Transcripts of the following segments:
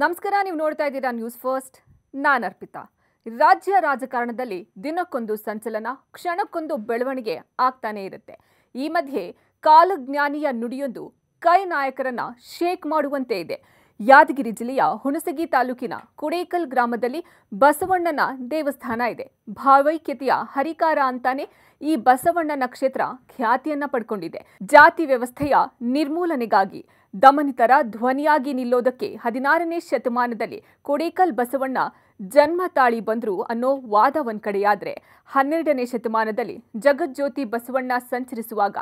ನಮಸ್ಕಾರ ನೀವು ನೋಡ್ತಾ ಇದ್ದೀರಾ ನ್ಯೂಸ್ ಫಸ್ಟ್ ನಾನು ಅರ್ಪಿತಾ ರಾಜ್ಯ ರಾಜಕಾರಣದಲ್ಲಿ ದಿನಕ್ಕೊಂದು ಸಂಚಲನ ಕ್ಷಣಕ್ಕೊಂದು ಬೆಳವಣಿಗೆ ಆಗ್ತಾನೇ ಇರುತ್ತೆ ಈ ಮಧ್ಯೆ ಕಾಲಜ್ಞಾನಿಯ ನುಡಿಯೊಂದು ಕೈ ನಾಯಕರನ್ನ ಶೇಕ್ ಮಾಡುವಂತೆ ಇದೆ ಯಾದಗಿರಿ ಜಿಲ್ಲೆಯ ಹುಣಸಗಿ ತಾಲೂಕಿನ ಕುಡೇಕಲ್ ಗ್ರಾಮದಲ್ಲಿ ಬಸವಣ್ಣನ ದೇವಸ್ಥಾನ ಇದೆ ಭಾವೈಕ್ಯತೆಯ ಹರಿಕಾರ ಅಂತಾನೆ ಈ ಬಸವಣ್ಣನ ಕ್ಷೇತ್ರ ಖ್ಯಾತಿಯನ್ನ ಪಡ್ಕೊಂಡಿದೆ ಜಾತಿ ವ್ಯವಸ್ಥೆಯ ನಿರ್ಮೂಲನೆಗಾಗಿ ದಮನಿತರ ಧ್ವನಿಯಾಗಿ ನಿಲ್ಲೋದಕ್ಕೆ ಹದಿನಾರನೇ ಶತಮಾನದಲ್ಲಿ ಕೊಡೇಕಲ್ ಬಸವಣ್ಣ ಜನ್ಮ ತಾಳಿ ಬಂದ್ರು ಅನ್ನೋ ವಾದ ಒಂದ್ ಕಡೆಯಾದ್ರೆ ಹನ್ನೆರಡನೇ ಶತಮಾನದಲ್ಲಿ ಜಗಜ್ಯೋತಿ ಬಸವಣ್ಣ ಸಂಚರಿಸುವಾಗ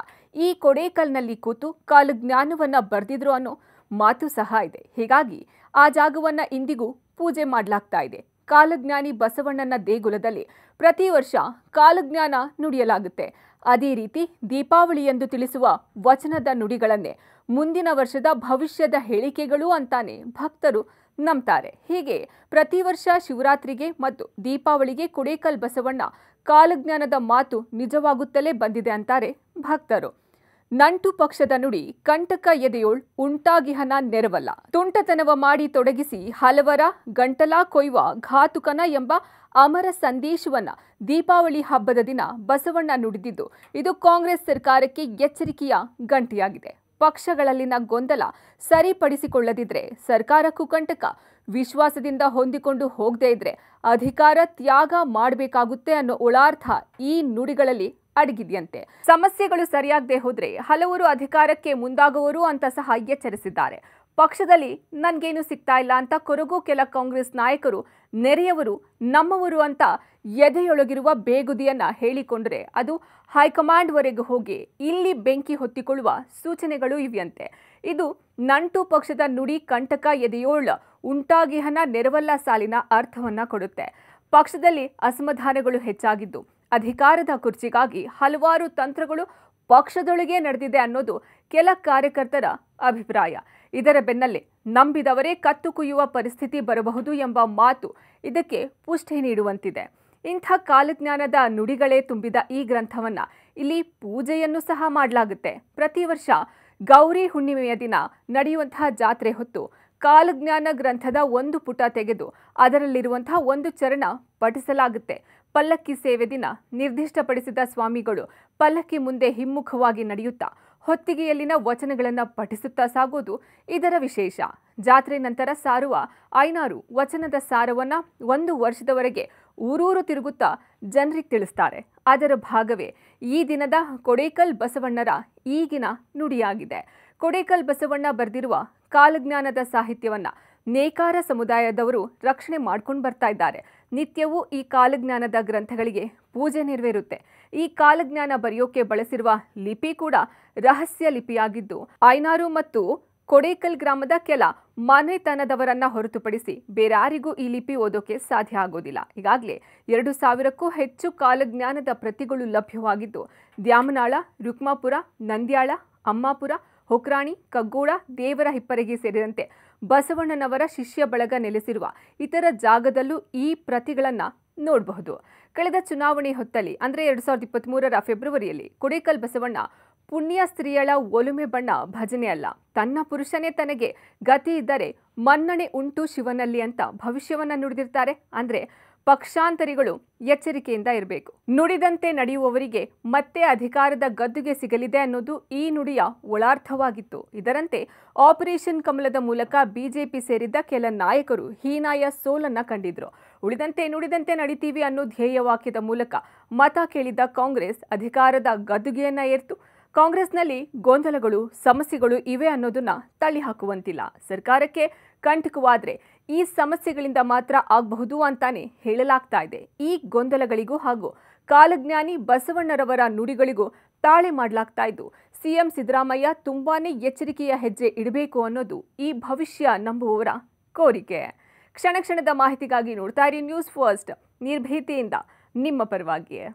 ಈ ಕೊಡೇಕಲ್ನಲ್ಲಿ ಕೂತು ಕಾಲು ಜ್ಞಾನವನ್ನ ಬರೆದಿದ್ರು ಅನ್ನೋ ಮಾತು ಸಹ ಇದೆ ಹೀಗಾಗಿ ಆ ಜಾಗವನ್ನು ಇಂದಿಗೂ ಪೂಜೆ ಮಾಡಲಾಗ್ತಾ ಇದೆ ಕಾಲಜ್ಞಾನಿ ಬಸವಣ್ಣನ ದೇಗುಲದಲ್ಲಿ ಪ್ರತಿ ವರ್ಷ ಕಾಲಜ್ಞಾನ ನುಡಿಯಲಾಗುತ್ತೆ ಅದೇ ರೀತಿ ದೀಪಾವಳಿ ಎಂದು ತಿಳಿಸುವ ವಚನದ ನುಡಿಗಳನ್ನೇ ಮುಂದಿನ ವರ್ಷದ ಭವಿಷ್ಯದ ಹೇಳಿಕೆಗಳು ಅಂತಾನೆ ಭಕ್ತರು ನಂಬ್ತಾರೆ ಹೀಗೆ ಪ್ರತಿ ವರ್ಷ ಶಿವರಾತ್ರಿಗೆ ಮತ್ತು ದೀಪಾವಳಿಗೆ ಕುಡೇಕಲ್ ಬಸವಣ್ಣ ಕಾಲಜ್ಞಾನದ ಮಾತು ನಿಜವಾಗುತ್ತಲೇ ಬಂದಿದೆ ಅಂತಾರೆ ಭಕ್ತರು ನಂಟು ಪಕ್ಷದ ನುಡಿ ಕಂಟಕ ಎದೆಯೋಳ್ ಉಂಟಾಗಿಹನ ನೆರವಲ್ಲ ತುಂಟತನವ ಮಾಡಿ ತೊಡಗಿಸಿ ಹಲವರ ಗಂಟಲಾ ಕೊಯ್ವ ಘಾತುಕನ ಎಂಬ ಅಮರ ಸಂದೇಶವನ್ನ ದೀಪಾವಳಿ ಹಬ್ಬದ ದಿನ ಬಸವಣ್ಣ ನುಡಿದಿದ್ದು ಇದು ಕಾಂಗ್ರೆಸ್ ಸರ್ಕಾರಕ್ಕೆ ಎಚ್ಚರಿಕೆಯ ಗಂಟೆಯಾಗಿದೆ ಪಕ್ಷಗಳಲ್ಲಿನ ಗೊಂದಲ ಸರಿಪಡಿಸಿಕೊಳ್ಳದಿದ್ರೆ ಸರ್ಕಾರಕ್ಕೂ ಕಂಟಕ ವಿಶ್ವಾಸದಿಂದ ಹೊಂದಿಕೊಂಡು ಹೋಗದೇ ಇದ್ರೆ ಅಧಿಕಾರ ತ್ಯಾಗ ಮಾಡಬೇಕಾಗುತ್ತೆ ಅನ್ನೋ ಒಳಾರ್ಥ ಈ ನುಡಿಗಳಲ್ಲಿ ಅಡಗಿದೆಯಂತೆ ಸಮಸ್ಯೆಗಳು ಸರಿಯಾಗದೆ ಹೋದ್ರೆ ಹಲವರು ಅಧಿಕಾರಕ್ಕೆ ಮುಂದಾಗುವರು ಅಂತ ಸಹ ಎಚ್ಚರಿಸಿದ್ದಾರೆ ಪಕ್ಷದಲ್ಲಿ ನನಗೇನು ಸಿಗ್ತಾ ಇಲ್ಲ ಅಂತ ಕೊರಗು ಕೆಲ ಕಾಂಗ್ರೆಸ್ ನಾಯಕರು ನೆರೆಯವರು ನಮ್ಮವರು ಅಂತ ಎದೆಯೊಳಗಿರುವ ಬೇಗುದಿಯನ್ನ ಹೇಳಿಕೊಂಡ್ರೆ ಅದು ಹೈಕಮಾಂಡ್ವರೆಗೂ ಹೋಗಿ ಇಲ್ಲಿ ಬೆಂಕಿ ಹೊತ್ತಿಕೊಳ್ಳುವ ಸೂಚನೆಗಳು ಇವೆಯಂತೆ ಇದು ನಂಟು ಪಕ್ಷದ ನುಡಿ ಕಂಟಕ ಎದೆಯೋಳ ಉಂಟಾಗಿಹನ ನೆರವಲ್ಲ ಸಾಲಿನ ಅರ್ಥವನ್ನ ಕೊಡುತ್ತೆ ಪಕ್ಷದಲ್ಲಿ ಅಸಮಾಧಾನಗಳು ಹೆಚ್ಚಾಗಿದ್ದು ಅಧಿಕಾರದ ಕುರ್ಚಿಗಾಗಿ ಹಲವಾರು ತಂತ್ರಗಳು ಪಕ್ಷದೊಳಗೆ ನಡೆದಿದೆ ಅನ್ನೋದು ಕೆಲ ಕಾರ್ಯಕರ್ತರ ಅಭಿಪ್ರಾಯ ಇದರ ಬೆನ್ನಲ್ಲೇ ನಂಬಿದವರೇ ಕತ್ತು ಕುಯ್ಯುವ ಪರಿಸ್ಥಿತಿ ಬರಬಹುದು ಎಂಬ ಮಾತು ಇದಕ್ಕೆ ಪುಷ್ಟಿ ನೀಡುವಂತಿದೆ ಇಂಥ ಕಾಲಜ್ಞಾನದ ನುಡಿಗಳೇ ತುಂಬಿದ ಈ ಗ್ರಂಥವನ್ನು ಇಲ್ಲಿ ಪೂಜೆಯನ್ನು ಸಹ ಮಾಡಲಾಗುತ್ತೆ ಪ್ರತಿ ವರ್ಷ ಗೌರಿ ಹುಣ್ಣಿಮೆಯ ದಿನ ನಡೆಯುವಂತಹ ಜಾತ್ರೆ ಹೊತ್ತು ಕಾಲಜ್ಞಾನ ಗ್ರಂಥದ ಒಂದು ಪುಟ ತೆಗೆದು ಅದರಲ್ಲಿರುವಂತಹ ಒಂದು ಚರಣ ಪಠಿಸಲಾಗುತ್ತೆ ಪಲ್ಲಕ್ಕಿ ಸೇವೆ ದಿನ ನಿರ್ದಿಷ್ಟಪಡಿಸಿದ ಸ್ವಾಮಿಗಳು ಪಲ್ಲಕ್ಕಿ ಮುಂದೆ ಹಿಮ್ಮುಖವಾಗಿ ನಡೆಯುತ್ತಾ ಹೊತ್ತಿಗೆಯಲ್ಲಿನ ವಚನಗಳನ್ನು ಪಠಿಸುತ್ತಾ ಸಾಗೋದು ಇದರ ವಿಶೇಷ ಜಾತ್ರೆ ನಂತರ ಸಾರುವ ಐನಾರು ವಚನದ ಸಾರವನ್ನು ಒಂದು ವರ್ಷದವರೆಗೆ ಊರೂರು ತಿರುಗುತ್ತಾ ಜನರಿಗೆ ತಿಳಿಸ್ತಾರೆ ಅದರ ಭಾಗವೇ ಈ ದಿನದ ಕೊಡೇಕಲ್ ಬಸವಣ್ಣರ ಈಗಿನ ನುಡಿಯಾಗಿದೆ ಕೊಡೇಕಲ್ ಬಸವಣ್ಣ ಬರೆದಿರುವ ಕಾಲಜ್ಞಾನದ ಸಾಹಿತ್ಯವನ್ನು ನೇಕಾರ ಸಮುದಾಯದವರು ರಕ್ಷಣೆ ಮಾಡ್ಕೊಂಡು ಬರ್ತಾ ಇದ್ದಾರೆ ನಿತ್ಯವೂ ಈ ಕಾಲಜ್ಞಾನದ ಗ್ರಂಥಗಳಿಗೆ ಪೂಜೆ ನೆರವೇರುತ್ತೆ ಈ ಕಾಲಜ್ಞಾನ ಬರೆಯೋಕೆ ಬಳಸಿರುವ ಲಿಪಿ ಕೂಡ ರಹಸ್ಯ ಲಿಪಿಯಾಗಿದ್ದು ಆಯ್ನಾರು ಮತ್ತು ಕೊಡೇಕಲ್ ಗ್ರಾಮದ ಕೆಲ ಮನೆತನದವರನ್ನ ಹೊರತುಪಡಿಸಿ ಬೇರಾರಿಗೂ ಈ ಲಿಪಿ ಓದೋಕೆ ಸಾಧ್ಯ ಆಗೋದಿಲ್ಲ ಈಗಾಗಲೇ ಎರಡು ಸಾವಿರಕ್ಕೂ ಹೆಚ್ಚು ಕಾಲಜ್ಞಾನದ ಪ್ರತಿಗಳು ಲಭ್ಯವಾಗಿದ್ದು ದ್ಯಾಮನಾಳ ರುಕ್ಮಾಪುರ ನಂದ್ಯಾಳ ಅಮ್ಮಾಪುರ ಹೊಕ್ರಾಣಿ ಕಗ್ಗೋಡ ದೇವರ ಹಿಪ್ಪರಗಿ ಸೇರಿದಂತೆ ಬಸವಣ್ಣನವರ ಶಿಷ್ಯ ಬಳಗ ನೆಲೆಸಿರುವ ಇತರ ಜಾಗದಲ್ಲೂ ಈ ಪ್ರತಿಗಳನ್ನು ನೋಡಬಹುದು ಕಳೆದ ಚುನಾವಣೆ ಹೊತ್ತಲ್ಲಿ ಅಂದರೆ ಎರಡು ಸಾವಿರದ ಇಪ್ಪತ್ತ್ಮೂರರ ಫೆಬ್ರವರಿಯಲ್ಲಿ ಕೊಡೇಕಲ್ ಬಸವಣ್ಣ ಪುಣ್ಯ ಸ್ತ್ರೀಯಳ ಒಲುಮೆ ಬಣ್ಣ ಭಜನೆ ಅಲ್ಲ ತನ್ನ ಪುರುಷನೇ ತನಗೆ ಗತಿ ಇದ್ದರೆ ಮನ್ನಣೆ ಉಂಟು ಶಿವನಲ್ಲಿ ಅಂತ ಭವಿಷ್ಯವನ್ನ ನುಡಿದಿರ್ತಾರೆ ಅಂದರೆ ಪಕ್ಷಾಂತರಿಗಳು ಎಚ್ಚರಿಕೆಯಿಂದ ಇರಬೇಕು ನುಡಿದಂತೆ ನಡೆಯುವವರಿಗೆ ಮತ್ತೆ ಅಧಿಕಾರದ ಗದ್ದುಗೆ ಸಿಗಲಿದೆ ಅನ್ನೋದು ಈ ನುಡಿಯ ಒಳಾರ್ಥವಾಗಿತ್ತು ಇದರಂತೆ ಆಪರೇಷನ್ ಕಮಲದ ಮೂಲಕ ಬಿಜೆಪಿ ಸೇರಿದ್ದ ಕೆಲ ನಾಯಕರು ಹೀನಾಯ ಸೋಲನ್ನ ಕಂಡಿದ್ರು ಉಳಿದಂತೆ ನುಡಿದಂತೆ ನಡೀತೀವಿ ಅನ್ನೋ ಧ್ಯೇಯ ವಾಕ್ಯದ ಮೂಲಕ ಮತ ಕೇಳಿದ್ದ ಕಾಂಗ್ರೆಸ್ ಅಧಿಕಾರದ ಗದ್ದುಗೆಯನ್ನ ಏರ್ತು ಕಾಂಗ್ರೆಸ್ನಲ್ಲಿ ಗೊಂದಲಗಳು ಸಮಸ್ಯೆಗಳು ಇವೆ ಅನ್ನೋದನ್ನ ತಳ್ಳಿ ಹಾಕುವಂತಿಲ್ಲ ಸರ್ಕಾರಕ್ಕೆ ಕಂಟಕವಾದ್ರೆ ಈ ಸಮಸ್ಯೆಗಳಿಂದ ಮಾತ್ರ ಆಗಬಹುದು ಅಂತಾನೆ ಹೇಳಲಾಗ್ತಾ ಇದೆ ಈ ಗೊಂದಲಗಳಿಗೂ ಹಾಗೂ ಕಾಲಜ್ಞಾನಿ ಬಸವಣ್ಣರವರ ನುಡಿಗಳಿಗೂ ತಾಳೆ ಮಾಡಲಾಗ್ತಾ ಇದ್ದು ಸಿಎಂ ಸಿದ್ದರಾಮಯ್ಯ ತುಂಬಾನೇ ಎಚ್ಚರಿಕೆಯ ಹೆಜ್ಜೆ ಇಡಬೇಕು ಅನ್ನೋದು ಈ ಭವಿಷ್ಯ ನಂಬುವವರ ಕೋರಿಕೆ ಕ್ಷಣ ಕ್ಷಣದ ಮಾಹಿತಿಗಾಗಿ ನೋಡ್ತಾ ಇರಿ ನ್ಯೂಸ್ ಫಸ್ಟ್ ನಿರ್ಭೀತಿಯಿಂದ ನಿಮ್ಮ ಪರವಾಗಿ